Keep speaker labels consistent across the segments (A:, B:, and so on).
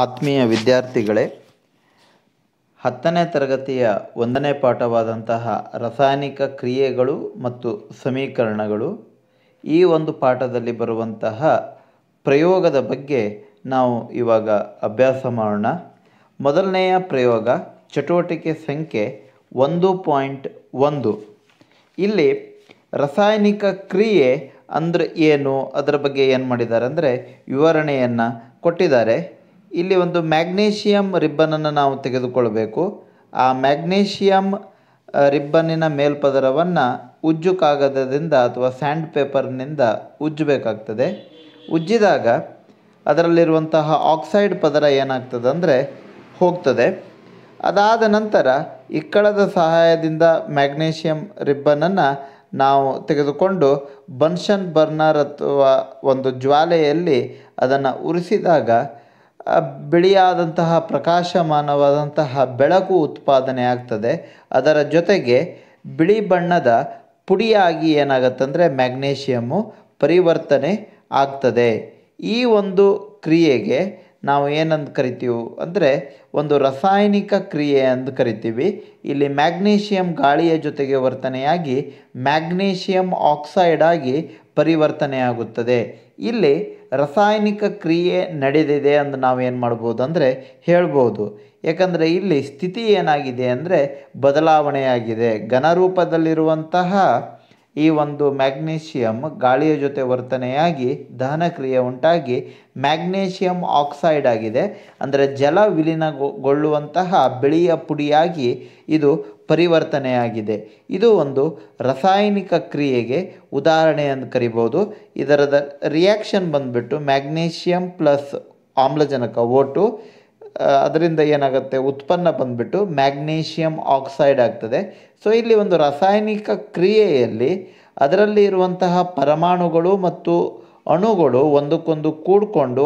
A: ಆತ್ಮೀಯ ವಿದ್ಯಾರ್ಥಿಗಳೇ ಹತ್ತನೇ ತರಗತಿಯ ಒಂದನೇ ಪಾಠವಾದಂತಹ ರಾಸಾಯನಿಕ ಕ್ರಿಯೆಗಳು ಮತ್ತು ಸಮೀಕರಣಗಳು ಈ ಒಂದು ಪಾಠದಲ್ಲಿ ಬರುವಂತಹ ಪ್ರಯೋಗದ ಬಗ್ಗೆ ನಾವು ಇವಾಗ ಅಭ್ಯಾಸ ಮಾಡೋಣ ಮೊದಲನೆಯ ಪ್ರಯೋಗ ಚಟುವಟಿಕೆ ಸಂಖ್ಯೆ ಒಂದು ಪಾಯಿಂಟ್ ಒಂದು ಇಲ್ಲಿ ರಾಸಾಯನಿಕ ಕ್ರಿಯೆ ಅಂದರೆ ಏನು ಅದರ ಬಗ್ಗೆ ಏನು ಮಾಡಿದ್ದಾರೆ ಅಂದರೆ ವಿವರಣೆಯನ್ನು ಕೊಟ್ಟಿದ್ದಾರೆ ಇಲ್ಲಿ ಒಂದು ಮ್ಯಾಗ್ನೇಷಿಯಂ ರಿಬ್ಬನನ್ನು ನಾವು ತೆಗೆದುಕೊಳ್ಳಬೇಕು ಆ ಮ್ಯಾಗ್ನೇಷಿಯಂ ರಿಬ್ಬನ್ನಿನ ಮೇಲ್ಪದರವನ್ನು ಉಜ್ಜು ಕಾಗದದಿಂದ ಅಥವಾ ಸ್ಯಾಂಡ್ ಪೇಪರ್ನಿಂದ ಉಜ್ಜಬೇಕಾಗ್ತದೆ ಉಜ್ಜಿದಾಗ ಅದರಲ್ಲಿರುವಂತಹ ಆಕ್ಸೈಡ್ ಪದರ ಏನಾಗ್ತದೆ ಅಂದರೆ ಹೋಗ್ತದೆ ಅದಾದ ನಂತರ ಇಕ್ಕಳದ ಸಹಾಯದಿಂದ ಮ್ಯಾಗ್ನೇಷಿಯಂ ರಿಬ್ಬನನ್ನು ನಾವು ತೆಗೆದುಕೊಂಡು ಬನ್ಷನ್ ಬರ್ನರ್ ಅಥವಾ ಒಂದು ಜ್ವಾಲೆಯಲ್ಲಿ ಅದನ್ನು ಉರಿಸಿದಾಗ ಬಿಳಿಯಾದಂತಹ ಪ್ರಕಾಶಮಾನವಾದಂತಹ ಬೆಳಕು ಉತ್ಪಾದನೆ ಆಗ್ತದೆ ಅದರ ಜೊತೆಗೆ ಬಿಳಿ ಬಣ್ಣದ ಪುಡಿಯಾಗಿ ಏನಾಗತ್ತಂದರೆ ಮ್ಯಾಗ್ನೇಷಿಯಮ್ಮು ಪರಿವರ್ತನೆ ಆಗ್ತದೆ ಈ ಒಂದು ಕ್ರಿಯೆಗೆ ನಾವು ಏನಂದು ಕರಿತೀವಿ ಅಂದರೆ ಒಂದು ರಾಸಾಯನಿಕ ಕ್ರಿಯೆ ಎಂದು ಕರಿತೀವಿ ಇಲ್ಲಿ ಮ್ಯಾಗ್ನೇಷಿಯಂ ಗಾಳಿಯ ಜೊತೆಗೆ ವರ್ತನೆಯಾಗಿ ಮ್ಯಾಗ್ನೇಷಿಯಂ ಆಕ್ಸೈಡ್ ಆಗಿ ಪರಿವರ್ತನೆಯಾಗುತ್ತದೆ ಇಲ್ಲಿ ರಾಸಾಯನಿಕ ಕ್ರಿಯೆ ನಡೆದಿದೆ ಅಂತ ನಾವು ಏನು ಮಾಡ್ಬೋದು ಅಂದರೆ ಹೇಳ್ಬೋದು ಯಾಕಂದರೆ ಇಲ್ಲಿ ಸ್ಥಿತಿ ಏನಾಗಿದೆ ಅಂದರೆ ಬದಲಾವಣೆಯಾಗಿದೆ ಘನರೂಪದಲ್ಲಿರುವಂತಹ ಈ ಒಂದು ಮ್ಯಾಗ್ನೀಷಿಯಮ್ ಗಾಳಿಯ ಜೊತೆ ವರ್ತನೆಯಾಗಿ ದಹನ ಕ್ರಿಯೆ ಉಂಟಾಗಿ ಮ್ಯಾಗ್ನೀಷಿಯಮ್ ಆಕ್ಸೈಡ್ ಆಗಿದೆ ಅಂದರೆ ಜಲ ವಿಲೀನಗೊಳ್ಳುವಂತಹ ಬಿಳಿಯ ಪುಡಿಯಾಗಿ ಇದು ಪರಿವರ್ತನೆಯಾಗಿದೆ ಇದು ಒಂದು ರಾಸಾಯನಿಕ ಕ್ರಿಯೆಗೆ ಉದಾಹರಣೆ ಅಂತ ಕರಿಬೋದು ಇದರದ ರಿಯಾಕ್ಷನ್ ಬಂದುಬಿಟ್ಟು ಮ್ಯಾಗ್ನೇಷಿಯಂ ಪ್ಲಸ್ ಆಮ್ಲಜನಕ ಓಟು ಅದರಿಂದ ಏನಾಗುತ್ತೆ ಉತ್ಪನ್ನ ಬಂದುಬಿಟ್ಟು ಮ್ಯಾಗ್ನೇಷಿಯಂ ಆಕ್ಸೈಡ್ ಆಗ್ತದೆ ಸೊ ಇಲ್ಲಿ ಒಂದು ರಾಸಾಯನಿಕ ಕ್ರಿಯೆಯಲ್ಲಿ ಅದರಲ್ಲಿ ಇರುವಂತಹ ಪರಮಾಣುಗಳು ಮತ್ತು ಅಣುಗಳು ಒಂದಕ್ಕೊಂದು ಕೂಡಿಕೊಂಡು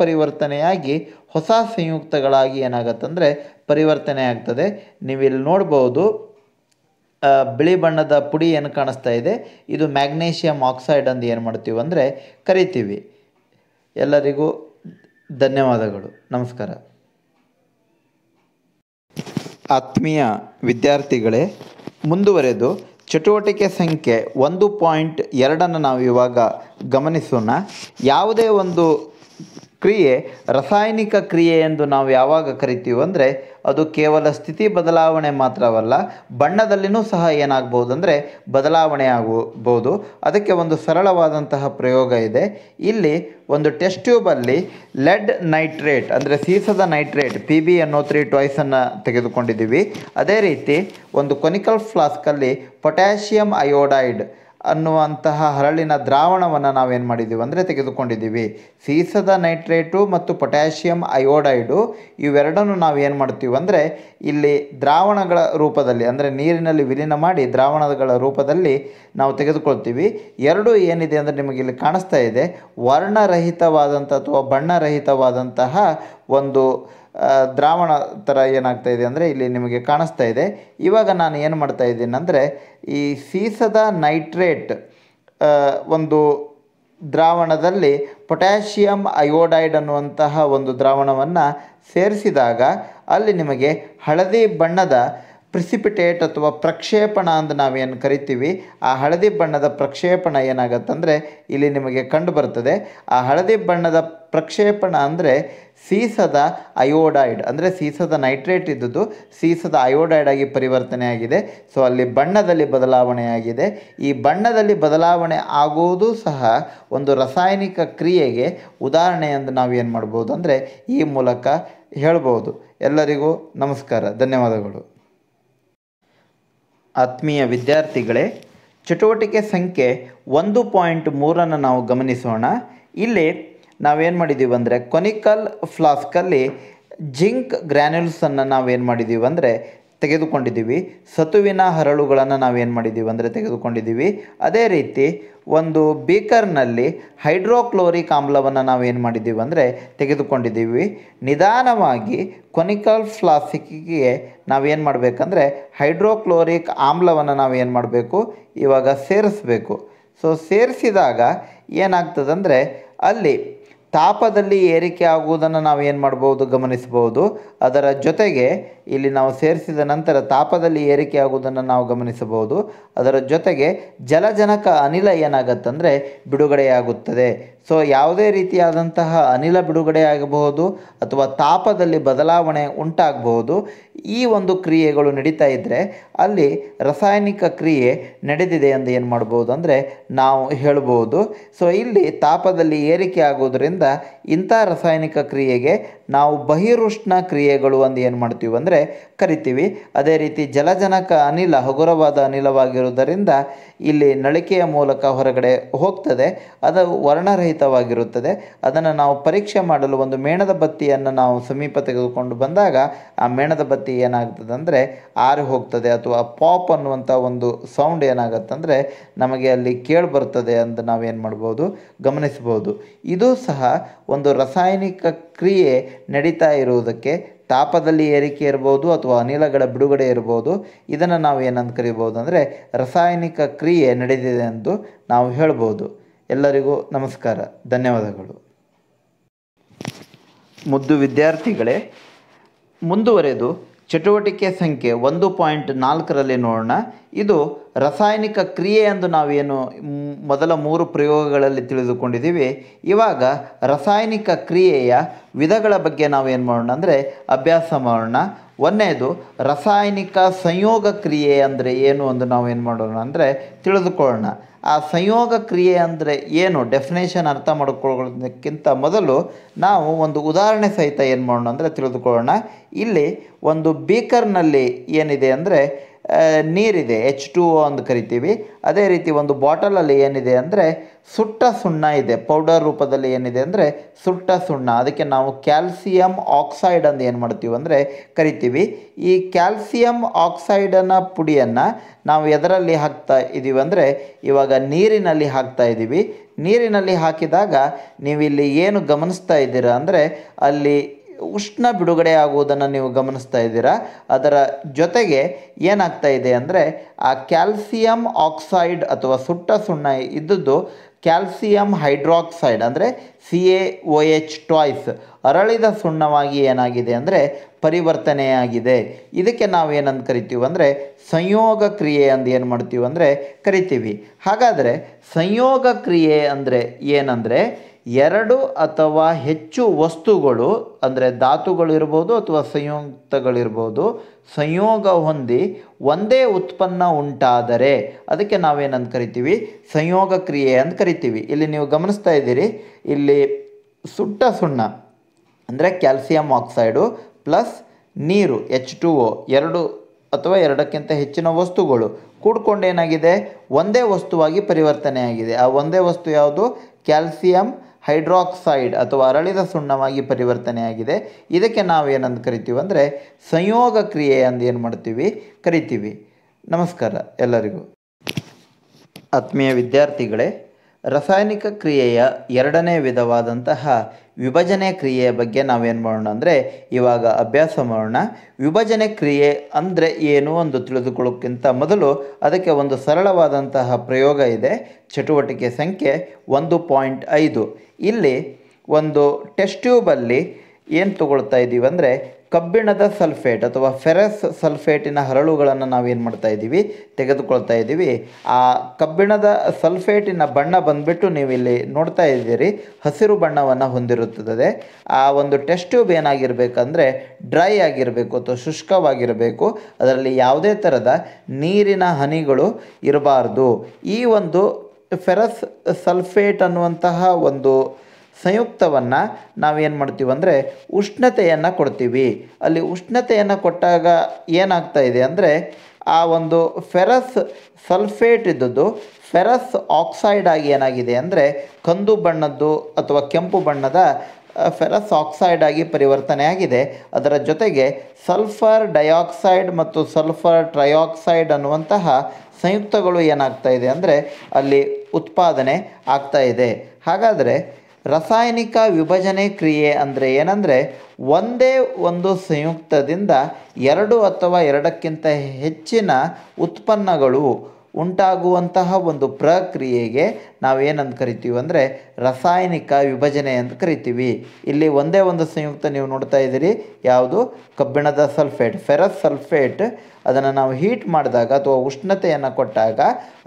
A: ಪರಿವರ್ತನೆಯಾಗಿ ಹೊಸ ಸಂಯುಕ್ತಗಳಾಗಿ ಏನಾಗತ್ತಂದರೆ ಪರಿವರ್ತನೆ ಆಗ್ತದೆ ನೀವು ಇಲ್ಲಿ ನೋಡ್ಬೋದು ಬಿಳಿ ಬಣ್ಣದ ಪುಡಿ ಏನು ಕಾಣಿಸ್ತಾ ಇದೆ ಇದು ಮ್ಯಾಗ್ನೇಷಿಯಮ್ ಆಕ್ಸೈಡ್ ಅಂತ ಏನು ಮಾಡ್ತೀವಿ ಅಂದರೆ ಕರಿತೀವಿ ಎಲ್ಲರಿಗೂ ಧನ್ಯವಾದಗಳು ನಮಸ್ಕಾರ ಆತ್ಮೀಯ ವಿದ್ಯಾರ್ಥಿಗಳೇ ಮುಂದುವರೆದು ಚಟುವಟಿಕೆ ಸಂಖ್ಯೆ ಒಂದು ಪಾಯಿಂಟ್ ಎರಡನ್ನು ನಾವು ಇವಾಗ ಗಮನಿಸೋಣ ಯಾವುದೇ ಒಂದು ಕ್ರಿಯೆ ರಾಸಾಯನಿಕ ಕ್ರಿಯೆ ಎಂದು ನಾವು ಯಾವಾಗ ಕರಿತೀವಿ ಅಂದರೆ ಅದು ಕೇವಲ ಸ್ಥಿತಿ ಬದಲಾವಣೆ ಮಾತ್ರವಲ್ಲ ಬಣ್ಣದಲ್ಲಿನೂ ಸಹ ಏನಾಗ್ಬೋದು ಅಂದರೆ ಬದಲಾವಣೆ ಆಗಬಹುದು ಅದಕ್ಕೆ ಒಂದು ಸರಳವಾದಂತಹ ಪ್ರಯೋಗ ಇದೆ ಇಲ್ಲಿ ಒಂದು ಟೆಸ್ಟ್ ಟ್ಯೂಬಲ್ಲಿ ಲೆಡ್ ನೈಟ್ರೇಟ್ ಅಂದರೆ ಸೀಸದ nitrate P B N three ಟಾಯ್ಸನ್ನು ತೆಗೆದುಕೊಂಡಿದ್ದೀವಿ ಅದೇ ರೀತಿ ಒಂದು ಕೊನಿಕಲ್ ಫ್ಲಾಸ್ಕಲ್ಲಿ ಪೊಟ್ಯಾಷಿಯಂ ಅಯೋಡೈಡ್ ಅನ್ನುವಂತಹ ಹರಳಿನ ದ್ರಾವಣವನ್ನು ನಾವೇನು ಮಾಡಿದ್ದೀವಿ ಅಂದರೆ ತೆಗೆದುಕೊಂಡಿದ್ದೀವಿ ಸೀಸದ ನೈಟ್ರೇಟು ಮತ್ತು ಪೊಟ್ಯಾಷಿಯಂ ಅಯೋಡೈಡು ಇವೆರಡನ್ನು ನಾವು ಏನು ಮಾಡ್ತೀವಿ ಅಂದರೆ ಇಲ್ಲಿ ದ್ರಾವಣಗಳ ರೂಪದಲ್ಲಿ ಅಂದರೆ ನೀರಿನಲ್ಲಿ ವಿಲೀನ ಮಾಡಿ ದ್ರಾವಣಗಳ ರೂಪದಲ್ಲಿ ನಾವು ತೆಗೆದುಕೊಳ್ತೀವಿ ಎರಡು ಏನಿದೆ ಅಂದರೆ ನಿಮಗೆ ಇಲ್ಲಿ ಕಾಣಿಸ್ತಾ ಇದೆ ವರ್ಣರಹಿತವಾದಂಥ ಅಥವಾ ಬಣ್ಣರಹಿತವಾದಂತಹ ಒಂದು ದ್ರಾವಣ ಥರ ಏನಾಗ್ತಾ ಇದೆ ಅಂದರೆ ಇಲ್ಲಿ ನಿಮಗೆ ಕಾಣಿಸ್ತಾ ಇದೆ ಇವಾಗ ನಾನು ಏನು ಮಾಡ್ತಾ ಇದ್ದೀನಿ ಅಂದರೆ ಈ ಸೀಸದ ನೈಟ್ರೇಟ್ ಒಂದು ದ್ರಾವಣದಲ್ಲಿ ಪೊಟ್ಯಾಷಿಯಂ ಅಯೋಡೈಡ್ ಅನ್ನುವಂತಹ ಒಂದು ದ್ರಾವಣವನ್ನು ಸೇರಿಸಿದಾಗ ಅಲ್ಲಿ ನಿಮಗೆ ಹಳದಿ ಬಣ್ಣದ ಪ್ರಿಸಿಪಿಟೇಟ್ ಅಥವಾ ಪ್ರಕ್ಷೇಪಣ ಅಂತ ನಾವೇನು ಕರಿತೀವಿ ಆ ಹಳದಿ ಬಣ್ಣದ ಪ್ರಕ್ಷೇಪಣ ಏನಾಗತ್ತಂದರೆ ಇಲ್ಲಿ ನಿಮಗೆ ಕಂಡು ಬರ್ತದೆ ಆ ಹಳದಿ ಬಣ್ಣದ ಪ್ರಕ್ಷೇಪಣ ಅಂದರೆ ಸೀಸದ ಅಯೋಡೈಡ್ ಅಂದರೆ ಸೀಸದ ನೈಟ್ರೇಟ್ ಇದ್ದದ್ದು ಸೀಸದ ಅಯೋಡೈಡ್ ಆಗಿ ಪರಿವರ್ತನೆ ಆಗಿದೆ ಸೊ ಅಲ್ಲಿ ಬಣ್ಣದಲ್ಲಿ ಬದಲಾವಣೆಯಾಗಿದೆ ಈ ಬಣ್ಣದಲ್ಲಿ ಬದಲಾವಣೆ ಆಗುವುದು ಸಹ ಒಂದು ರಾಸಾಯನಿಕ ಕ್ರಿಯೆಗೆ ಉದಾಹರಣೆ ಎಂದು ನಾವು ಏನು ಮಾಡ್ಬೋದು ಅಂದರೆ ಈ ಮೂಲಕ ಹೇಳ್ಬೋದು ಎಲ್ಲರಿಗೂ ನಮಸ್ಕಾರ ಧನ್ಯವಾದಗಳು ಆತ್ಮೀಯ ವಿದ್ಯಾರ್ಥಿಗಳೇ ಚಟುವಟಿಕೆ ಸಂಖ್ಯೆ ಒಂದು ಪಾಯಿಂಟ್ ಮೂರನ್ನು ನಾವು ಗಮನಿಸೋಣ ಇಲ್ಲಿ ನಾವೇನು ಮಾಡಿದ್ದೀವಿ ಅಂದರೆ ಕೊನಿಕಲ್ ಫ್ಲಾಸ್ಕಲ್ಲಿ ಜಿಂಕ್ ಗ್ರ್ಯಾನ್ಯುಲ್ಸನ್ನು ನಾವೇನು ಮಾಡಿದ್ದೀವಿ ಅಂದರೆ ತೆಗೆದುಕೊಂಡಿದ್ದೀವಿ ಸತುವಿನ ಹರಳುಗಳನ್ನು ನಾವೇನು ಮಾಡಿದ್ದೀವಿ ಅಂದರೆ ತೆಗೆದುಕೊಂಡಿದ್ದೀವಿ ಅದೇ ರೀತಿ ಒಂದು ಬೀಕರ್ನಲ್ಲಿ ಹೈಡ್ರೋಕ್ಲೋರಿಕ್ ಆಮ್ಲವನ್ನು ನಾವೇನು ಮಾಡಿದ್ದೀವಿ ಅಂದರೆ ತೆಗೆದುಕೊಂಡಿದ್ದೀವಿ ನಿಧಾನವಾಗಿ ಕೊನಿಕಲ್ ಫ್ಲಾಸಿಕ್ಗೆ ನಾವೇನು ಮಾಡಬೇಕಂದ್ರೆ ಹೈಡ್ರೋಕ್ಲೋರಿಕ್ ಆಮ್ಲವನ್ನು ನಾವೇನು ಮಾಡಬೇಕು ಇವಾಗ ಸೇರಿಸಬೇಕು ಸೊ ಸೇರಿಸಿದಾಗ ಏನಾಗ್ತದಂದರೆ ಅಲ್ಲಿ ತಾಪದಲ್ಲಿ ಏರಿಕೆ ಆಗುವುದನ್ನು ನಾವು ಏನು ಮಾಡ್ಬೋದು ಗಮನಿಸಬಹುದು ಅದರ ಜೊತೆಗೆ ಇಲ್ಲಿ ನಾವು ಸೇರಿಸಿದ ನಂತರ ತಾಪದಲ್ಲಿ ಏರಿಕೆ ಆಗುವುದನ್ನು ನಾವು ಗಮನಿಸಬಹುದು ಅದರ ಜೊತೆಗೆ ಜಲಜನಕ ಅನಿಲ ಏನಾಗತ್ತಂದರೆ ಬಿಡುಗಡೆಯಾಗುತ್ತದೆ ಸೊ ಯಾವುದೇ ರೀತಿಯಾದಂತಹ ಅನಿಲ ಬಿಡುಗಡೆ ಆಗಬಹುದು ಅಥವಾ ತಾಪದಲ್ಲಿ ಬದಲಾವಣೆ ಉಂಟಾಗಬಹುದು ಈ ಒಂದು ಕ್ರಿಯೆಗಳು ನಡೀತಾ ಇದ್ದರೆ ಅಲ್ಲಿ ರಾಸಾಯನಿಕ ಕ್ರಿಯೆ ನಡೆದಿದೆ ಎಂದು ಏನು ಮಾಡ್ಬೋದು ಅಂದರೆ ನಾವು ಹೇಳಬಹುದು ಸೊ ಇಲ್ಲಿ ತಾಪದಲ್ಲಿ ಏರಿಕೆ ಆಗೋದರಿಂದ ಇಂಥ ರಾಸಾಯನಿಕ ಕ್ರಿಯೆಗೆ ನಾವು ಬಹಿರುಷ್ಣ ಕ್ರಿಯೆಗಳು ಅಂದು ಏನು ಮಾಡ್ತೀವಿ ಅಂದರೆ ಕರಿತೀವಿ ಅದೇ ರೀತಿ ಜಲಜನಕ ಅನಿಲ ಹಗುರವಾದ ಅನಿಲವಾಗಿರುವುದರಿಂದ ಇಲ್ಲಿ ನಳಿಕೆಯ ಮೂಲಕ ಹೊರಗಡೆ ಹೋಗ್ತದೆ ಅದು ವರ್ಣರಹಿತವಾಗಿರುತ್ತದೆ ಅದನ್ನು ನಾವು ಪರೀಕ್ಷೆ ಮಾಡಲು ಒಂದು ಮೇಣದ ಬತ್ತಿಯನ್ನು ನಾವು ಸಮೀಪ ತೆಗೆದುಕೊಂಡು ಬಂದಾಗ ಆ ಮೇಣದ ಬತ್ತಿ ಏನಾಗ್ತದೆ ಅಂದರೆ ಆರಿ ಹೋಗ್ತದೆ ಅಥವಾ ಪಾಪ್ ಅನ್ನುವಂಥ ಒಂದು ಸೌಂಡ್ ಏನಾಗುತ್ತಂದರೆ ನಮಗೆ ಅಲ್ಲಿ ಕೇಳಿ ಬರ್ತದೆ ಅಂತ ನಾವೇನು ಮಾಡ್ಬೋದು ಗಮನಿಸ್ಬೋದು ಇದು ಸಹ ಒಂದು ರಾಸಾಯನಿಕ ಕ್ರಿಯೆ ನಡೀತಾ ಇರುವುದಕ್ಕೆ ತಾಪದಲ್ಲಿ ಏರಿಕೆ ಇರ್ಬೋದು ಅಥವಾ ಅನಿಲಗಳ ಬಿಡುಗಡೆ ಇರ್ಬೋದು ಇದನ್ನು ನಾವು ಏನಂತ ಕರಿಬೋದು ಅಂದರೆ ರಾಸಾಯನಿಕ ಕ್ರಿಯೆ ನಡೆದಿದೆ ಎಂದು ನಾವು ಹೇಳ್ಬೋದು ಎಲ್ಲರಿಗೂ ನಮಸ್ಕಾರ ಧನ್ಯವಾದಗಳು ಮುದ್ದು ವಿದ್ಯಾರ್ಥಿಗಳೇ ಮುಂದುವರೆದು ಚಟುವಟಿಕೆ ಸಂಖ್ಯೆ ಒಂದು ಪಾಯಿಂಟ್ ನಾಲ್ಕರಲ್ಲಿ ನೋಡೋಣ ಇದು ರಾಸಾಯನಿಕ ಕ್ರಿಯೆ ಎಂದು ನಾವೇನು ಮೊದಲ ಮೂರು ಪ್ರಯೋಗಗಳಲ್ಲಿ ತಿಳಿದುಕೊಂಡಿದ್ದೀವಿ ಇವಾಗ ರಾಸಾಯನಿಕ ಕ್ರಿಯೆಯ ವಿಧಗಳ ಬಗ್ಗೆ ನಾವೇನು ಮಾಡೋಣ ಅಂದರೆ ಅಭ್ಯಾಸ ಮಾಡೋಣ ಒಂದನೇದು ರಾಸಾಯನಿಕ ಸಂಯೋಗ ಕ್ರಿಯೆ ಅಂದರೆ ಏನು ಎಂದು ನಾವೇನು ಮಾಡೋಣ ಅಂದರೆ ತಿಳಿದುಕೊಳ್ಳೋಣ ಆ ಸಂಯೋಗ ಕ್ರಿಯೆ ಅಂದರೆ ಏನು ಡೆಫಿನೇಷನ್ ಅರ್ಥ ಮಾಡಿಕೊಳ್ಳೋದಕ್ಕಿಂತ ಮೊದಲು ನಾವು ಒಂದು ಉದಾಹರಣೆ ಸಹಿತ ಏನು ಮಾಡೋಣ ಅಂದರೆ ತಿಳಿದುಕೊಳ್ಳೋಣ ಇಲ್ಲಿ ಒಂದು ಬೀಕರ್ನಲ್ಲಿ ಏನಿದೆ ಅಂದರೆ ನೀರಿದೆ ಎಚ್ ಟು ಓ ಅಂತ ಕರಿತೀವಿ ಅದೇ ರೀತಿ ಒಂದು ಬಾಟಲಲ್ಲಿ ಏನಿದೆ ಅಂದರೆ ಸುಟ್ಟ ಸುಣ್ಣ ಇದೆ ಪೌಡರ್ ರೂಪದಲ್ಲಿ ಏನಿದೆ ಅಂದರೆ ಸುಟ್ಟ ಸುಣ್ಣ ಅದಕ್ಕೆ ನಾವು ಕ್ಯಾಲ್ಸಿಯಂ ಆಕ್ಸೈಡ್ ಅಂತ ಏನು ಮಾಡ್ತೀವಿ ಅಂದರೆ ಕರಿತೀವಿ ಈ ಕ್ಯಾಲ್ಸಿಯಂ ಆಕ್ಸೈಡನ ಪುಡಿಯನ್ನು ನಾವು ಎದರಲ್ಲಿ ಹಾಕ್ತಾ ಇದ್ದೀವಿ ಅಂದರೆ ಇವಾಗ ನೀರಿನಲ್ಲಿ ಹಾಕ್ತಾ ಇದ್ದೀವಿ ನೀರಿನಲ್ಲಿ ಹಾಕಿದಾಗ ನೀವಿಲ್ಲಿ ಏನು ಗಮನಿಸ್ತಾ ಇದ್ದೀರಾ ಅಂದರೆ ಅಲ್ಲಿ ಉಷ್ಣ ಬಿಡುಗಡೆ ಆಗುವುದನ್ನು ನೀವು ಗಮನಿಸ್ತಾ ಇದ್ದೀರಾ ಅದರ ಜೊತೆಗೆ ಏನಾಗ್ತಾ ಇದೆ ಅಂದರೆ ಆ ಕ್ಯಾಲ್ಸಿಯಂ ಆಕ್ಸೈಡ್ ಅಥವಾ ಸುಟ್ಟ ಸುಣ್ಣ ಇದ್ದದ್ದು ಕ್ಯಾಲ್ಸಿಯಂ ಹೈಡ್ರಾಕ್ಸೈಡ್ ಅಂದರೆ ಸಿ ಎ ಒ ಎಚ್ ಟಾಯ್ಸ್ ಅರಳಿದ ಸುಣ್ಣವಾಗಿ ಏನಾಗಿದೆ ಅಂದರೆ ಪರಿವರ್ತನೆಯಾಗಿದೆ ಇದಕ್ಕೆ ನಾವು ಏನಂತ ಕರಿತೀವಿ ಅಂದರೆ ಸಂಯೋಗ ಕ್ರಿಯೆ ಅಂದು ಏನು ಮಾಡ್ತೀವಿ ಅಂದರೆ ಕರಿತೀವಿ ಹಾಗಾದರೆ ಸಂಯೋಗ ಕ್ರಿಯೆ ಅಂದರೆ ಏನಂದರೆ ಎರಡು ಅಥವಾ ಹೆಚ್ಚು ವಸ್ತುಗಳು ಅಂದರೆ ಧಾತುಗಳಿರ್ಬೋದು ಅಥವಾ ಸಂಯುಕ್ತಗಳಿರ್ಬೋದು ಸಂಯೋಗ ಹೊಂದಿ ಒಂದೇ ಉತ್ಪನ್ನ ಉಂಟಾದರೆ ಅದಕ್ಕೆ ನಾವೇನಂತ ಕರಿತೀವಿ ಸಂಯೋಗ ಕ್ರಿಯೆ ಅಂತ ಕರಿತೀವಿ ಇಲ್ಲಿ ನೀವು ಗಮನಿಸ್ತಾ ಇದ್ದೀರಿ ಇಲ್ಲಿ ಸುಟ್ಟ ಸುಣ್ಣ ಅಂದರೆ ಕ್ಯಾಲ್ಸಿಯಂ ಆಕ್ಸೈಡು ಪ್ಲಸ್ ನೀರು ಎಚ್ ಟು ಒ ಎರಡು ಅಥವಾ ಎರಡಕ್ಕಿಂತ ಹೆಚ್ಚಿನ ವಸ್ತುಗಳು ಕೂಡ್ಕೊಂಡೇನಾಗಿದೆ ಏನಾಗಿದೆ ಒಂದೇ ವಸ್ತುವಾಗಿ ಪರಿವರ್ತನೆಯಾಗಿದೆ ಆ ಒಂದೇ ವಸ್ತು ಯಾವುದು ಕ್ಯಾಲ್ಸಿಯಂ ಹೈಡ್ರಾಕ್ಸೈಡ್ ಅಥವಾ ಅರಳಿದ ಸುಣ್ಣವಾಗಿ ಪರಿವರ್ತನೆಯಾಗಿದೆ ಇದಕ್ಕೆ ನಾವು ನಾವೇನಂದು ಕರಿತೀವಿ ಅಂದರೆ ಸಂಯೋಗ ಕ್ರಿಯೆ ಅಂದೇನು ಏನು ಮಾಡ್ತೀವಿ ಕರಿತೀವಿ ನಮಸ್ಕಾರ ಎಲ್ಲರಿಗೂ ಆತ್ಮೀಯ ವಿದ್ಯಾರ್ಥಿಗಳೇ ರಾಸಾಯನಿಕ ಕ್ರಿಯೆಯ ಎರಡನೇ ವಿಧವಾದಂತಹ ವಿಭಜನೆ ಕ್ರಿಯೆಯ ಬಗ್ಗೆ ನಾವೇನು ಮಾಡೋಣ ಅಂದರೆ ಇವಾಗ ಅಭ್ಯಾಸ ಮಾಡೋಣ ವಿಭಜನೆ ಕ್ರಿಯೆ ಅಂದರೆ ಏನು ಒಂದು ತಿಳಿದುಕೊಳ್ಳೋಕ್ಕಿಂತ ಮೊದಲು ಅದಕ್ಕೆ ಒಂದು ಸರಳವಾದಂತಹ ಪ್ರಯೋಗ ಇದೆ ಚಟುವಟಿಕೆ ಸಂಖ್ಯೆ ಒಂದು ಪಾಯಿಂಟ್ ಐದು ಇಲ್ಲಿ ಒಂದು ಟೆಸ್ಟ್ ಟ್ಯೂಬಲ್ಲಿ ಏನು ತಗೊಳ್ತಾ ಇದ್ದೀವಿ ಅಂದರೆ ಕಬ್ಬಿಣದ ಸಲ್ಫೇಟ್ ಅಥವಾ ಫೆರಸ್ ಸಲ್ಫೇಟಿನ ಹರಳುಗಳನ್ನು ನಾವೇನು ಮಾಡ್ತಾ ಇದ್ದೀವಿ ತೆಗೆದುಕೊಳ್ತಾ ಇದ್ದೀವಿ ಆ ಕಬ್ಬಿಣದ ಸಲ್ಫೇಟಿನ ಬಣ್ಣ ಬಂದುಬಿಟ್ಟು ನೀವು ಇಲ್ಲಿ ನೋಡ್ತಾ ಇದ್ದೀರಿ ಹಸಿರು ಬಣ್ಣವನ್ನು ಹೊಂದಿರುತ್ತದೆ ಆ ಒಂದು ಟೆಸ್ಟ್ ಟ್ಯೂಬ್ ಏನಾಗಿರಬೇಕಂದ್ರೆ ಡ್ರೈ ಆಗಿರಬೇಕು ಅಥವಾ ಶುಷ್ಕವಾಗಿರಬೇಕು ಅದರಲ್ಲಿ ಯಾವುದೇ ಥರದ ನೀರಿನ ಹನಿಗಳು ಇರಬಾರ್ದು ಈ ಒಂದು ಫೆರಸ್ ಸಲ್ಫೇಟ್ ಅನ್ನುವಂತಹ ಒಂದು ಸಂಯುಕ್ತವನ್ನು ನಾವೇನು ಮಾಡ್ತೀವಿ ಅಂದರೆ ಉಷ್ಣತೆಯನ್ನು ಕೊಡ್ತೀವಿ ಅಲ್ಲಿ ಉಷ್ಣತೆಯನ್ನು ಕೊಟ್ಟಾಗ ಏನಾಗ್ತಾ ಇದೆ ಅಂದರೆ ಆ ಒಂದು ಫೆರಸ್ ಸಲ್ಫೇಟ್ ಇದ್ದದ್ದು ಫೆರಸ್ ಆಕ್ಸೈಡ್ ಆಗಿ ಏನಾಗಿದೆ ಅಂದರೆ ಕಂದು ಬಣ್ಣದ್ದು ಅಥವಾ ಕೆಂಪು ಬಣ್ಣದ ಫೆರಸ್ ಆಕ್ಸೈಡ್ ಆಗಿ ಪರಿವರ್ತನೆ ಆಗಿದೆ ಅದರ ಜೊತೆಗೆ ಸಲ್ಫರ್ ಡೈಆಕ್ಸೈಡ್ ಮತ್ತು ಸಲ್ಫರ್ ಟ್ರೈಆಕ್ಸೈಡ್ ಅನ್ನುವಂತಹ ಸಂಯುಕ್ತಗಳು ಏನಾಗ್ತಾ ಇದೆ ಅಂದರೆ ಅಲ್ಲಿ ಉತ್ಪಾದನೆ ಆಗ್ತಾ ಇದೆ ಹಾಗಾದರೆ ರಾಸಾಯನಿಕ ವಿಭಜನೆ ಕ್ರಿಯೆ ಅಂದರೆ ಏನಂದರೆ ಒಂದೇ ಒಂದು ಸಂಯುಕ್ತದಿಂದ ಎರಡು ಅಥವಾ ಎರಡಕ್ಕಿಂತ ಹೆಚ್ಚಿನ ಉತ್ಪನ್ನಗಳು ಉಂಟಾಗುವಂತಹ ಒಂದು ಪ್ರಕ್ರಿಯೆಗೆ ನಾವೇನಂತ ಕರಿತೀವಿ ಅಂದರೆ ರಾಸಾಯನಿಕ ವಿಭಜನೆ ಅಂತ ಕರಿತೀವಿ ಇಲ್ಲಿ ಒಂದೇ ಒಂದು ಸಂಯುಕ್ತ ನೀವು ನೋಡ್ತಾ ಇದ್ದೀರಿ ಯಾವುದು ಕಬ್ಬಿಣದ ಸಲ್ಫೇಟ್ ಫೆರಸ್ ಸಲ್ಫೇಟ್ ಅದನ್ನು ನಾವು ಹೀಟ್ ಮಾಡಿದಾಗ ಅಥವಾ ಉಷ್ಣತೆಯನ್ನು ಕೊಟ್ಟಾಗ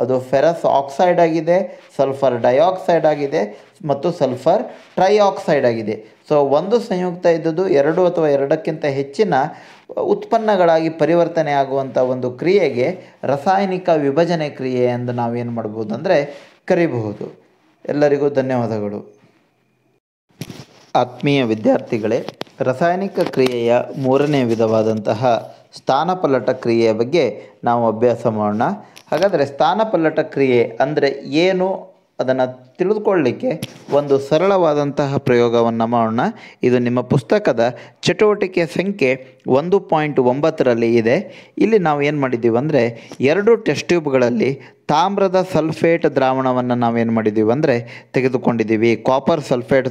A: ಅದು ಫೆರಸ್ ಆಕ್ಸೈಡ್ ಆಗಿದೆ ಸಲ್ಫರ್ ಡೈಆಕ್ಸೈಡ್ ಆಗಿದೆ ಮತ್ತು ಸಲ್ಫರ್ ಟ್ರೈಆಕ್ಸೈಡ್ ಆಗಿದೆ ಸೊ ಒಂದು ಸಂಯುಕ್ತ ಇದ್ದದ್ದು ಎರಡು ಅಥವಾ ಎರಡಕ್ಕಿಂತ ಹೆಚ್ಚಿನ ಉತ್ಪನ್ನಗಳಾಗಿ ಪರಿವರ್ತನೆ ಆಗುವಂಥ ಒಂದು ಕ್ರಿಯೆಗೆ ರಾಸಾಯನಿಕ ವಿಭಜನೆ ಕ್ರಿಯೆ ಎಂದು ನಾವೇನು ಮಾಡ್ಬೋದು ಅಂದರೆ ಕರಿಬಹುದು ಎಲ್ಲರಿಗೂ ಧನ್ಯವಾದಗಳು ಆತ್ಮೀಯ ವಿದ್ಯಾರ್ಥಿಗಳೇ ರಾಸಾಯನಿಕ ಕ್ರಿಯೆಯ ಮೂರನೇ ವಿಧವಾದಂತಹ ಸ್ಥಾನಪಲ್ಲಟ ಕ್ರಿಯೆಯ ಬಗ್ಗೆ ನಾವು ಅಭ್ಯಾಸ ಮಾಡೋಣ ಹಾಗಾದರೆ ಸ್ಥಾನಪಲ್ಲಟ ಕ್ರಿಯೆ ಅಂದರೆ ಏನು ಅದನ್ನು ತಿಳಿದುಕೊಳ್ಳಲಿಕ್ಕೆ ಒಂದು ಸರಳವಾದಂತಹ ಪ್ರಯೋಗವನ್ನು ಮಾಡೋಣ ಇದು ನಿಮ್ಮ ಪುಸ್ತಕದ ಚಟುವಟಿಕೆ ಸಂಖ್ಯೆ ಒಂದು ಪಾಯಿಂಟ್ ಒಂಬತ್ತರಲ್ಲಿ ಇದೆ ಇಲ್ಲಿ ನಾವು ಏನು ಮಾಡಿದ್ದೀವಿ ಅಂದರೆ ಎರಡು ಟೆಸ್ಟ್ ಟ್ಯೂಬ್ಗಳಲ್ಲಿ ತಾಮ್ರದ ಸಲ್ಫೇಟ್ ದ್ರಾವಣವನ್ನು ನಾವೇನು ಮಾಡಿದ್ದೀವಿ ಅಂದರೆ ತೆಗೆದುಕೊಂಡಿದ್ದೀವಿ ಕಾಪರ್ ಸಲ್ಫೇಟ್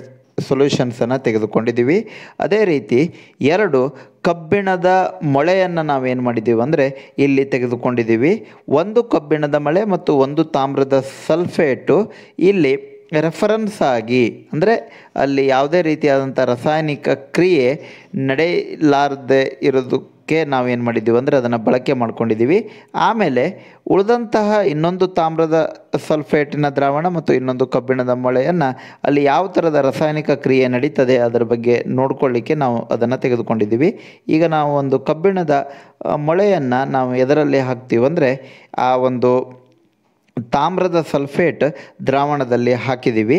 A: ಸೊಲ್ಯೂಷನ್ಸನ್ನು ತೆಗೆದುಕೊಂಡಿದ್ದೀವಿ ಅದೇ ರೀತಿ ಎರಡು ಕಬ್ಬಿಣದ ಮೊಳೆಯನ್ನು ನಾವೇನು ಮಾಡಿದ್ದೀವಿ ಅಂದರೆ ಇಲ್ಲಿ ತೆಗೆದುಕೊಂಡಿದ್ದೀವಿ ಒಂದು ಕಬ್ಬಿಣದ ಮಳೆ ಮತ್ತು ಒಂದು ತಾಮ್ರದ ಸಲ್ಫೇಟು ಇಲ್ಲಿ ರೆಫರೆನ್ಸ್ ಆಗಿ ಅಂದರೆ ಅಲ್ಲಿ ಯಾವುದೇ ರೀತಿಯಾದಂಥ ರಾಸಾಯನಿಕ ಕ್ರಿಯೆ ನಡೆಯಲಾರದೆ ಇರೋದು ಕ್ಕೆ ನಾವು ಏನು ಮಾಡಿದ್ದೀವಿ ಅಂದರೆ ಅದನ್ನು ಬಳಕೆ ಮಾಡ್ಕೊಂಡಿದ್ದೀವಿ ಆಮೇಲೆ ಉಳಿದಂತಹ ಇನ್ನೊಂದು ತಾಮ್ರದ ಸಲ್ಫೇಟಿನ ದ್ರಾವಣ ಮತ್ತು ಇನ್ನೊಂದು ಕಬ್ಬಿಣದ ಮೊಳೆಯನ್ನು ಅಲ್ಲಿ ಯಾವ ಥರದ ರಾಸಾಯನಿಕ ಕ್ರಿಯೆ ನಡೀತದೆ ಅದರ ಬಗ್ಗೆ ನೋಡ್ಕೊಳ್ಳಿಕ್ಕೆ ನಾವು ಅದನ್ನು ತೆಗೆದುಕೊಂಡಿದ್ದೀವಿ ಈಗ ನಾವು ಒಂದು ಕಬ್ಬಿಣದ ಮೊಳೆಯನ್ನು ನಾವು ಎದರಲ್ಲಿ ಹಾಕ್ತೀವಂದರೆ ಆ ಒಂದು ತಾಮ್ರದ ಸಲ್ಫೇಟ್ ದ್ರಾವಣದಲ್ಲಿ ಹಾಕಿದ್ದೀವಿ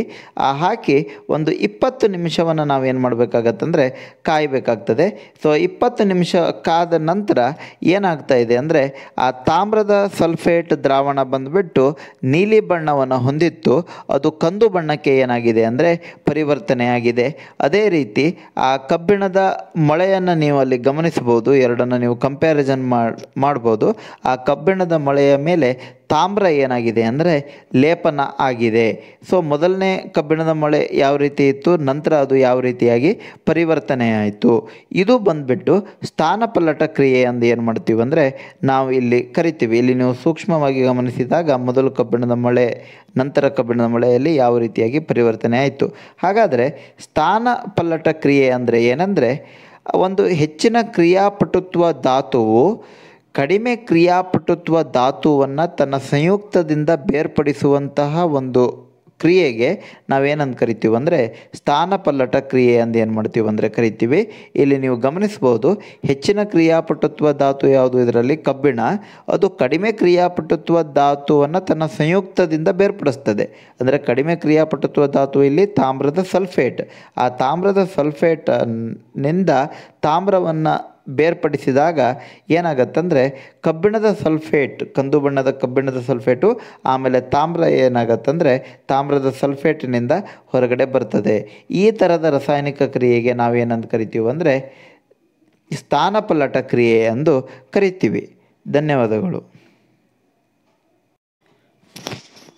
A: ಆ ಹಾಕಿ ಒಂದು ಇಪ್ಪತ್ತು ನಿಮಿಷವನ್ನು ನಾವೇನು ಮಾಡಬೇಕಾಗತ್ತಂದರೆ ಕಾಯಬೇಕಾಗ್ತದೆ ಸೊ ಇಪ್ಪತ್ತು ನಿಮಿಷ ಕಾದ ನಂತರ ಏನಾಗ್ತಾ ಇದೆ ಅಂದರೆ ಆ ತಾಮ್ರದ ಸಲ್ಫೇಟ್ ದ್ರಾವಣ ಬಂದುಬಿಟ್ಟು ನೀಲಿ ಬಣ್ಣವನ್ನು ಹೊಂದಿತ್ತು ಅದು ಕಂದು ಬಣ್ಣಕ್ಕೆ ಏನಾಗಿದೆ ಅಂದರೆ ಪರಿವರ್ತನೆಯಾಗಿದೆ ಅದೇ ರೀತಿ ಆ ಕಬ್ಬಿಣದ ಮೊಳೆಯನ್ನು ನೀವು ಅಲ್ಲಿ ಗಮನಿಸಬಹುದು ಎರಡನ್ನು ನೀವು ಕಂಪ್ಯಾರಿಸನ್ ಮಾಡ್ಬೋದು ಆ ಕಬ್ಬಿಣದ ಮೊಳೆಯ ಮೇಲೆ ತಾಮ್ರ ಏನಾಗಿದೆ ಅಂದರೆ ಲೇಪನ ಆಗಿದೆ ಸೊ ಮೊದಲನೇ ಕಬ್ಬಿಣದ ಮೊಳೆ ಯಾವ ರೀತಿ ಇತ್ತು ನಂತರ ಅದು ಯಾವ ರೀತಿಯಾಗಿ ಪರಿವರ್ತನೆ ಆಯಿತು ಇದು ಬಂದುಬಿಟ್ಟು ಸ್ಥಾನಪಲ್ಲಟ ಕ್ರಿಯೆ ಅಂದು ಏನು ಮಾಡ್ತೀವಿ ಅಂದರೆ ನಾವು ಇಲ್ಲಿ ಕರಿತೀವಿ ಇಲ್ಲಿ ನೀವು ಸೂಕ್ಷ್ಮವಾಗಿ ಗಮನಿಸಿದಾಗ ಮೊದಲು ಕಬ್ಬಿಣದ ಮೊಳೆ ನಂತರ ಕಬ್ಬಿಣದ ಮೊಳೆಯಲ್ಲಿ ಯಾವ ರೀತಿಯಾಗಿ ಪರಿವರ್ತನೆ ಆಯಿತು ಹಾಗಾದರೆ ಸ್ಥಾನ ಪಲ್ಲಟ ಕ್ರಿಯೆ ಅಂದರೆ ಏನಂದರೆ ಒಂದು ಹೆಚ್ಚಿನ ಕ್ರಿಯಾಪಟುತ್ವ ಧಾತುವು ಕಡಿಮೆ ಕ್ರಿಯಾಪಟುತ್ವ ಧಾತುವನ್ನು ತನ್ನ ಸಂಯುಕ್ತದಿಂದ ಬೇರ್ಪಡಿಸುವಂತಹ ಒಂದು ಕ್ರಿಯೆಗೆ ನಾವೇನಂದು ಕರಿತೀವಿ ಅಂದರೆ ಸ್ಥಾನಪಲ್ಲಟ ಕ್ರಿಯೆ ಅಂದು ಏನು ಮಾಡ್ತೀವಿ ಅಂದರೆ ಕರಿತೀವಿ ಇಲ್ಲಿ ನೀವು ಗಮನಿಸ್ಬೋದು ಹೆಚ್ಚಿನ ಕ್ರಿಯಾಪಟುತ್ವ ಧಾತು ಯಾವುದು ಇದರಲ್ಲಿ ಕಬ್ಬಿಣ ಅದು ಕಡಿಮೆ ಕ್ರಿಯಾಪಟುತ್ವ ಧಾತುವನ್ನು ತನ್ನ ಸಂಯುಕ್ತದಿಂದ ಬೇರ್ಪಡಿಸ್ತದೆ ಅಂದರೆ ಕಡಿಮೆ ಕ್ರಿಯಾಪಟುತ್ವ ಧಾತು ಇಲ್ಲಿ ತಾಮ್ರದ ಸಲ್ಫೇಟ್ ಆ ತಾಮ್ರದ ಸಲ್ಫೇಟ್ನಿಂದ ತಾಮ್ರವನ್ನು ಬೇರ್ಪಡಿಸಿದಾಗ ಏನಾಗತ್ತಂದರೆ ಕಬ್ಬಿಣದ ಸಲ್ಫೇಟ್ ಕಂದು ಬಣ್ಣದ ಕಬ್ಬಿಣದ ಸಲ್ಫೇಟು ಆಮೇಲೆ ತಾಮ್ರ ಏನಾಗತ್ತಂದರೆ ತಾಮ್ರದ ಸಲ್ಫೇಟಿನಿಂದ ಹೊರಗಡೆ ಬರ್ತದೆ ಈ ಥರದ ರಾಸಾಯನಿಕ ಕ್ರಿಯೆಗೆ ನಾವೇನಂತ ಕರಿತೀವಿ ಅಂದರೆ ಸ್ಥಾನಪಲ್ಲಟ ಕ್ರಿಯೆ ಎಂದು ಕರಿತೀವಿ ಧನ್ಯವಾದಗಳು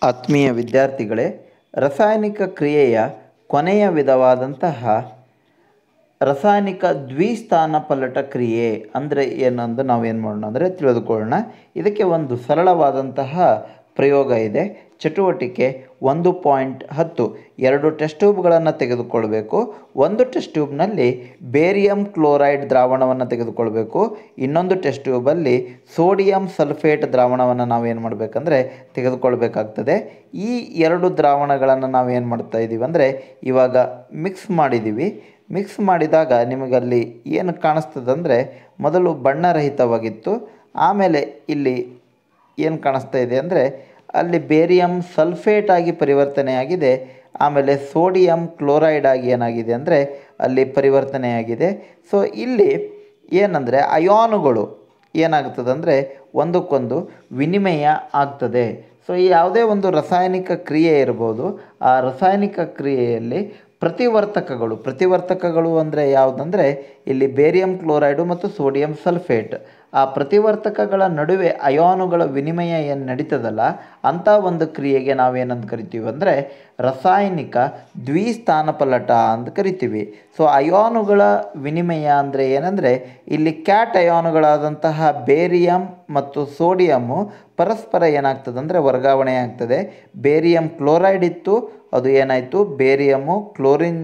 A: ಆತ್ಮೀಯ ವಿದ್ಯಾರ್ಥಿಗಳೇ ರಾಸಾಯನಿಕ ಕ್ರಿಯೆಯ ಕೊನೆಯ ವಿಧವಾದಂತಹ ರಾಸಾಯನಿಕ ದ್ವಿಸ್ಥಾನ ಪಲ್ಲಟ ಕ್ರಿಯೆ ಅಂದರೆ ಏನಂದು ನಾವೇನು ಮಾಡೋಣ ಅಂದರೆ ತಿಳಿದುಕೊಳ್ಳೋಣ ಇದಕ್ಕೆ ಒಂದು ಸರಳವಾದಂತಹ ಪ್ರಯೋಗ ಇದೆ ಚಟುವಟಿಕೆ ಒಂದು ಪಾಯಿಂಟ್ ಹತ್ತು ಎರಡು ಟೆಸ್ಟ್ ಟ್ಯೂಬ್ಗಳನ್ನು ತೆಗೆದುಕೊಳ್ಬೇಕು ಒಂದು ಟೆಸ್ಟ್ ಟ್ಯೂಬ್ನಲ್ಲಿ ಬೇರಿಯಂ ಕ್ಲೋರೈಡ್ ದ್ರಾವಣವನ್ನು ತೆಗೆದುಕೊಳ್ಬೇಕು ಇನ್ನೊಂದು ಟೆಸ್ಟ್ ಟ್ಯೂಬಲ್ಲಿ ಸೋಡಿಯಂ ಸಲ್ಫೇಟ್ ದ್ರಾವಣವನ್ನು ನಾವೇನು ಮಾಡಬೇಕಂದ್ರೆ ತೆಗೆದುಕೊಳ್ಬೇಕಾಗ್ತದೆ ಈ ಎರಡು ದ್ರಾವಣಗಳನ್ನು ನಾವೇನು ಮಾಡ್ತಾ ಇದ್ದೀವಿ ಅಂದರೆ ಇವಾಗ ಮಿಕ್ಸ್ ಮಾಡಿದ್ದೀವಿ ಮಿಕ್ಸ್ ಮಾಡಿದಾಗ ನಿಮಗಲ್ಲಿ ಏನು ಕಾಣಿಸ್ತದಂದರೆ ಮೊದಲು ಬಣ್ಣರಹಿತವಾಗಿತ್ತು ಆಮೇಲೆ ಇಲ್ಲಿ ಏನು ಕಾಣಿಸ್ತಾ ಇದೆ ಅಂದರೆ ಅಲ್ಲಿ ಬೇರಿಯಂ ಸಲ್ಫೇಟ್ ಆಗಿ ಪರಿವರ್ತನೆಯಾಗಿದೆ ಆಮೇಲೆ ಸೋಡಿಯಂ ಕ್ಲೋರೈಡ್ ಆಗಿ ಏನಾಗಿದೆ ಅಂದರೆ ಅಲ್ಲಿ ಪರಿವರ್ತನೆಯಾಗಿದೆ ಸೊ ಇಲ್ಲಿ ಏನಂದರೆ ಏನಾಗ್ತದೆ ಅಂದರೆ ಒಂದಕ್ಕೊಂದು ವಿನಿಮಯ ಆಗ್ತದೆ ಸೊ ಈ ಯಾವುದೇ ಒಂದು ರಾಸಾಯನಿಕ ಕ್ರಿಯೆ ಇರ್ಬೋದು ಆ ರಾಸಾಯನಿಕ ಕ್ರಿಯೆಯಲ್ಲಿ ಪ್ರತಿವರ್ತಕಗಳು ಪ್ರತಿವರ್ತಕಗಳು ಅಂದರೆ ಯಾವುದಂದರೆ ಇಲ್ಲಿ ಬೇರಿಯಂ ಕ್ಲೋರೈಡು ಮತ್ತು ಸೋಡಿಯಂ ಸಲ್ಫೇಟ್ ಆ ಪ್ರತಿವರ್ತಕಗಳ ನಡುವೆ ಅಯಾನುಗಳ ವಿನಿಮಯ ಏನು ನಡೀತದಲ್ಲ ಅಂಥ ಒಂದು ಕ್ರಿಯೆಗೆ ನಾವೇನಂತ ಕರಿತೀವಿ ಅಂದರೆ ರಾಸಾಯನಿಕ ದ್ವಿಸ್ಥಾನಪಲಟ ಅಂತ ಕರಿತೀವಿ ಸೊ ಅಯಾನುಗಳ ವಿನಿಮಯ ಅಂದರೆ ಏನಂದರೆ ಇಲ್ಲಿ ಕ್ಯಾಟ್ ಅಯಾನುಗಳಾದಂತಹ ಬೇರಿಯಂ ಮತ್ತು ಸೋಡಿಯಮ್ಮು ಪರಸ್ಪರ ಏನಾಗ್ತದೆ ಅಂದರೆ ವರ್ಗಾವಣೆ ಆಗ್ತದೆ ಬೇರಿಯಂ ಕ್ಲೋರೈಡ್ ಇತ್ತು ಅದು ಏನಾಯಿತು ಬೇರಿಯಮ್ಮು ಕ್ಲೋರಿನ್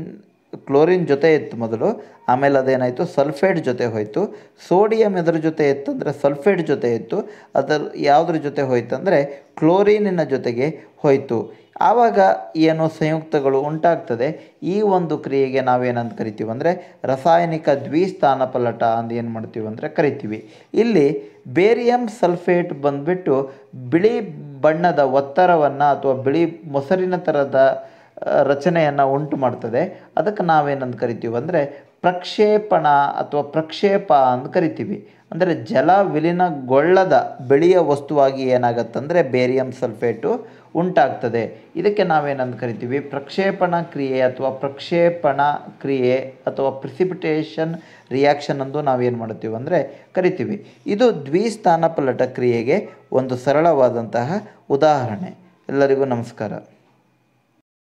A: ಕ್ಲೋರಿನ್ ಜೊತೆ ಇತ್ತು ಮೊದಲು ಆಮೇಲೆ ಅದೇನಾಯಿತು ಸಲ್ಫೇಟ್ ಜೊತೆ ಹೋಯಿತು ಸೋಡಿಯಂ ಎದ್ರ ಜೊತೆ ಇತ್ತು ಅಂದರೆ ಸಲ್ಫೇಟ್ ಜೊತೆ ಇತ್ತು ಅದರ ಯಾವುದ್ರ ಜೊತೆ ಹೋಯಿತು ಅಂದರೆ ಕ್ಲೋರಿನಿನ ಜೊತೆಗೆ ಹೋಯಿತು ಆವಾಗ ಏನು ಸಂಯುಕ್ತಗಳು ಉಂಟಾಗ್ತದೆ ಈ ಒಂದು ಕ್ರಿಯೆಗೆ ನಾವೇನಂತ ಕರಿತೀವಿ ಅಂದರೆ ರಾಸಾಯನಿಕ ದ್ವಿಸ್ಥಾನ ಪಲ್ಲಟ ಅಂತ ಏನು ಮಾಡ್ತೀವಿ ಅಂದರೆ ಕರಿತೀವಿ ಇಲ್ಲಿ ಬೇರಿಯಂ ಸಲ್ಫೇಟ್ ಬಂದುಬಿಟ್ಟು ಬಿಳಿ ಬಣ್ಣದ ಒತ್ತರವನ್ನು ಅಥವಾ ಬಿಳಿ ಮೊಸರಿನ ಥರದ ರಚನೆಯನ್ನು ಉಂಟು ಮಾಡ್ತದೆ ಅದಕ್ಕೆ ನಾವೇನಂತ ಕರಿತೀವಿ ಅಂದರೆ ಪ್ರಕ್ಷೇಪಣ ಅಥವಾ ಪ್ರಕ್ಷೇಪ ಅಂತ ಕರಿತೀವಿ ಅಂದರೆ ಜಲ ವಿಲೀನಗೊಳ್ಳದ ಬೆಳೆಯ ವಸ್ತುವಾಗಿ ಅಂದರೆ ಬೇರಿಯಂ ಸಲ್ಫೇಟು ಉಂಟಾಗ್ತದೆ ಇದಕ್ಕೆ ನಾವೇನಂದು ಕರಿತೀವಿ ಪ್ರಕ್ಷೇಪಣ ಕ್ರಿಯೆ ಅಥವಾ ಪ್ರಕ್ಷೇಪಣ ಕ್ರಿಯೆ ಅಥವಾ ಪ್ರಿಸಿಪಿಟೇಷನ್ ರಿಯಾಕ್ಷನ್ ಅಂದು ನಾವೇನು ಮಾಡ್ತೀವಿ ಅಂದರೆ ಕರಿತೀವಿ ಇದು ದ್ವಿಸ್ಥಾನ ದ್ವಿಸ್ಥಾನಪಲಟ ಕ್ರಿಯೆಗೆ ಒಂದು ಸರಳವಾದಂತಹ ಉದಾಹರಣೆ ಎಲ್ಲರಿಗೂ ನಮಸ್ಕಾರ